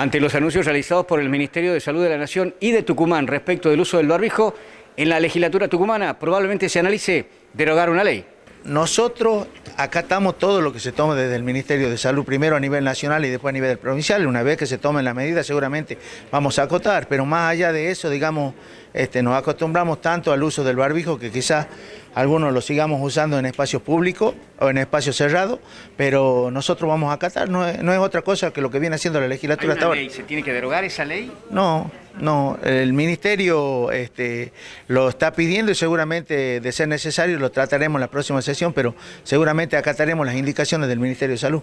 Ante los anuncios realizados por el Ministerio de Salud de la Nación y de Tucumán respecto del uso del barbijo, en la legislatura tucumana probablemente se analice derogar una ley. Nosotros acatamos todo lo que se toma desde el Ministerio de Salud, primero a nivel nacional y después a nivel provincial. Una vez que se tomen las medidas seguramente vamos a acotar, pero más allá de eso, digamos, este, nos acostumbramos tanto al uso del barbijo que quizás algunos lo sigamos usando en espacios públicos o en espacios cerrados, pero nosotros vamos a acatar, no es, otra cosa que lo que viene haciendo la legislatura hasta ¿Se tiene que derogar esa ley? No, no, el ministerio este, lo está pidiendo y seguramente de ser necesario lo trataremos en la próxima sesión, pero seguramente acataremos las indicaciones del Ministerio de Salud.